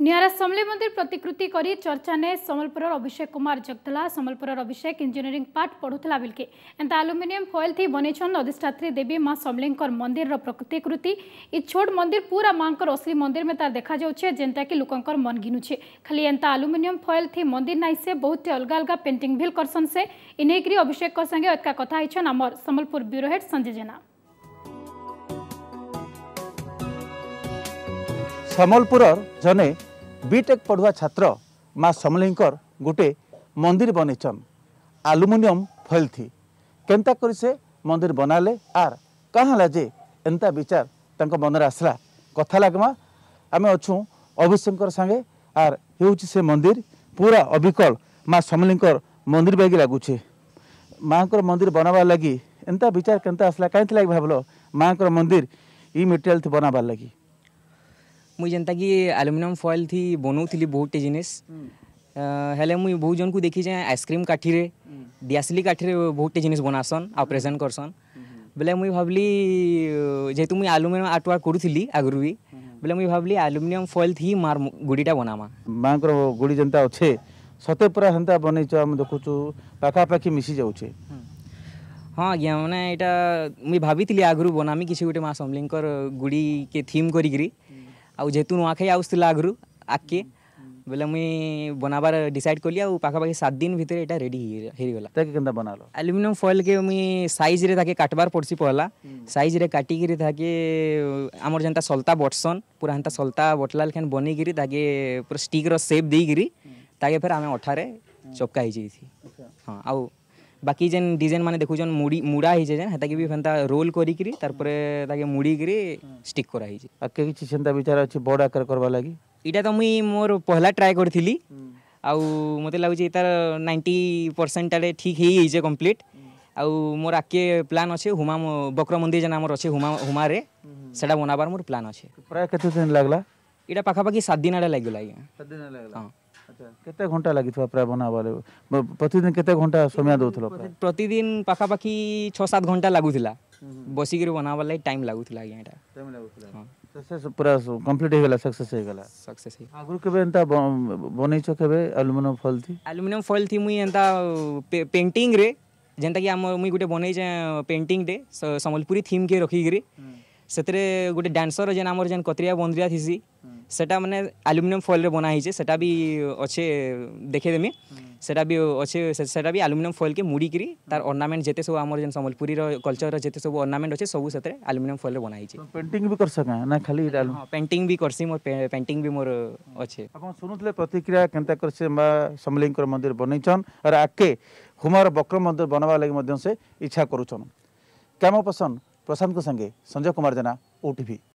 निरा समले मंदिर प्रतिकृति करी चर्चा ने संबलपुर अभिषेक कुमार जगदला संबलपुर अभिषेक इंजीनियरिंग पाठ पढ़ुला बेलके एंता आलुमिनियम फॉइल थी बनेछन अधिष्ठात्री देवी माँ समलेंकर मंदिर प्रतिकृति इ छोट मंदिर पूरा माँकर असली मंदिर में तार देखा जाऊे जेनता कि लोकंकर मन घिनुचे खाली एंता आलुमिनियम फॉइल थी मंदिर नाई से बहुत अलग अलग पेंटिंग भिल करसन से इन्हेकरी अभिषेक संगे अतका कथा होन आम संबलपुर ब्यूरो हेड संजय जेना ସମ୍ବଲପୁରର ଜଣେ বিটেক পড়ুয়া ছাত্র মা সমলেঙ্কর গোটে মন্দির বনেছন আলুমিনিয়ম ফয়েলথি কেন্তা করে সে মন্দির বনালে আর কাঁ যে এনতা বিচার তাঁক মনে আসলা কথা লাগমা আমি অছু অভিষেকর সাগে আর হচ্ছে সে মন্দির পুরা অবিকল মা সমলেঙ্কর মন্দির ব্যাগি লাগুছে মাঙ্কর মন্দির বনাবার লাগি এনতা বিচার কেন্তা আসলা কাইতে লাগি ভাবল মাঙ্কর মন্দির ই মেটেরিয়াল বনাবার লাগি मुई जेनताकि आलुमिनियम फॉइल थी बनाऊली बहुटे जिनिस ହେଲେ ମୁଇଁ ବହୁତ ଜଣଙ୍କୁ ଦେଖିଛେଁ ଆଇସ୍କ୍ରିମ୍ କାଠିରେ ଦିଆସିଲି କାଠିରେ ବହୁତଟେ ଜିନିଷ ବନାସନ୍ ଆଉ ପ୍ରେଜେଣ୍ଟ କରସନ୍ ବେଲେ ମୁଇଁ ଭାବିଲି ଯେହେତୁ ମୁଇଁ ଆଲୁମିନିୟମ୍ ଆର୍ଟ ୱାର୍କ କରୁଥିଲି ଆଗରୁ ବି ବେଲେ ମୁଇଁ ଭାବିଲି ଆଲୁମିନିୟମ୍ ଫଏଲ୍ ଥି ମାର୍ ଗୁଡ଼ିଟା ବନାମା ମାଆଙ୍କର ଗୁଡ଼ି ଯେନ୍ତା ଅଛେ ସତେ ପୁରା ହେନ୍ତା ବନେଇଛ ଆମେ ଦେଖୁଛୁ ପାଖାପାଖି ମିଶି ଯାଉଛେ ହଁ ଆଜ୍ଞା ମାନେ ଏଇଟା ମୁଇଁ ଭାବିଥିଲି ଆଗରୁ ବନାମି କିଛି ଗୋଟେ ମା ସମଲିଙ୍କର ଗୁଡ଼ିକେ ଥିମ୍ କରିକିରି ଆଉ ଯେହେତୁ ନୂଆଖାଇ ଆସୁଥିଲା ଆଗରୁ ଆଗ୍କେ ବୋଲେ ମୁଇଁ ବନାବାର ଡିସାଇଡ୍ କଲି ଆଉ ପାଖାପାଖି ସାତ ଦିନ ଭିତରେ ଏଇଟା ରେଡି ହେଇଗଲା ତାକେ କେନ୍ତା ବନାଲ ଆଲୁମିନିୟମ ଫଏଲ୍କେ ମୁଇଁ ସାଇଜ୍ରେ ତାକେ କାଟବାର ପଡ଼ସି ପହଲା ସାଇଜ୍ରେ କାଟିକିରି ତାକେ ଆମର ଯେନ୍ତା ସଲତା ବଟସନ୍ ପୁରା ହେନ୍ତା ସଲତା ବଟଲାଲ ଖେନ୍ ବନେଇକିରି ତାକେ ପୁରା ଷ୍ଟିକ୍ର ସେପ୍ ଦେଇକିରି ତାକେ ଫେର୍ ଆମେ ଅଠାରେ ଚପକା ହେଇଯାଇସି ହଁ ଆଉ বাকি যেন ডিজাইন মানে দেখুছেন মুড়ি মুড়া হয়েছে যেন সেটাকে বি ফেন্তা রোল করিকি তারপরে তাকে মুড়িকি স্টিক করা হয়েছে আর কে কিছু সেন্তা বিচার আছে বড় আকার করবা লাগি এটা তো মুই মোর পহলা ট্রাই করিলি ଆଉ ମୋତେ ଲାଗୁଛି ତାର ନାଇଣ୍ଟି ପରସେଣ୍ଟ ଆଡ଼େ ଠିକ୍ ହେଇଯାଇଛେ କମ୍ପ୍ଲିଟ୍ ଆଉ ମୋର ଆଗ୍କେ ପ୍ଲାନ୍ ଅଛେ ହୁମା ବକ୍ର ମନ୍ଦିର ଯେନ୍ ଆମର ଅଛେ ହୁମା ହୁମାରେ ସେଟା ବନାବାର ମୋର ପ୍ଲାନ୍ ଅଛେ ପ୍ରାୟ କେତେ ଦିନ ଲାଗ୍ଲା ଏଇଟା ପାଖାପାଖି ସାତ ଦିନ ଆଡ଼େ ଲାଗିଗଲା ଆଜ୍ଞା ସାତ ଦିନ ଲାଗିଲା ହଁ କେତେ ଘଣ୍ଟା ଲାଗିଥିବା ପ୍ରାୟ ବନାବାରେ ପ୍ରତିଦିନ କେତେ ଘଣ୍ଟା ସମୟ ଦେଉଥିଲ ପ୍ରତିଦିନ ପାଖାପାଖି ଛଅ ସାତ ଘଣ୍ଟା ଲାଗୁଥିଲା ବସିକିରି ବନାବାର ଲାଗି ଟାଇମ୍ ଲାଗୁଥିଲା ଆଜ୍ଞା ଏଇଟା ଟାଇମ୍ ଲାଗୁଥିଲା ସକ୍ସେସ୍ ପୁରା କମ୍ପ୍ଲିଟ୍ ହେଇଗଲା ସକ୍ସେସ୍ ହେଇଗଲା ସକ୍ସେସ୍ ହେଇ ଆଗରୁ କେବେ ଏନ୍ତା ବନେଇଛ କେବେ ଆଲୁମିନିୟମ ଫଏଲ୍ ଥି ଆଲୁମିନିୟମ ଫଏଲ୍ ଥି ମୁଇଁ ଏନ୍ତା ପେଣ୍ଟିଂରେ ଯେନ୍ତାକି ଆମ ମୁଇଁ ଗୋଟେ ବନେଇଛେଁ ପେଣ୍ଟିଂଟେ ସମ୍ବଲପୁରୀ ଥିମ୍କେ ରଖିକିରି ସେଥିରେ ଗୋଟେ ଡ୍ୟାନ୍ସର ଯେନ୍ ଆମର ଯେନ୍ କତ୍ରିଆ ବନ୍ଦ୍ରିଆ ଥିସି সেটা মানে আলুমিনিয়াম ফয়েলরে বনা হয়েছে সেটা বি অছে দেখে দেমি সেটা বি অছে সেটা বি আলুমিনিয়াম ফয়েলকে মুড়ি করি তার অর্নামেন্ট যেতে সব আমার যেন সম্বলপুরীর কলচর যেতে সব অর্নামেন্ট অছে সব সেতে আলুমিনিয়াম ফয়েলরে বনা হয়েছে পেন্টিং বি করছ না খালি পেন্টিং হ্যাঁ, হ্যাঁ, বি করছি মোর পেন্টিং বি মোর অছে আপন শুনুতলে প্রতিক্রিয়া কেনতা করছে বা সমলিঙ্কর মন্দির বনাইছন আর আকে হুমার বক্র মন্দির বনাবা লাগি মধ্যে সে ইচ্ছা করুছন কেমন পছন্দ প্রশান্ত সঙ্গে সঞ্জয় কুমার জেনা ওটিভি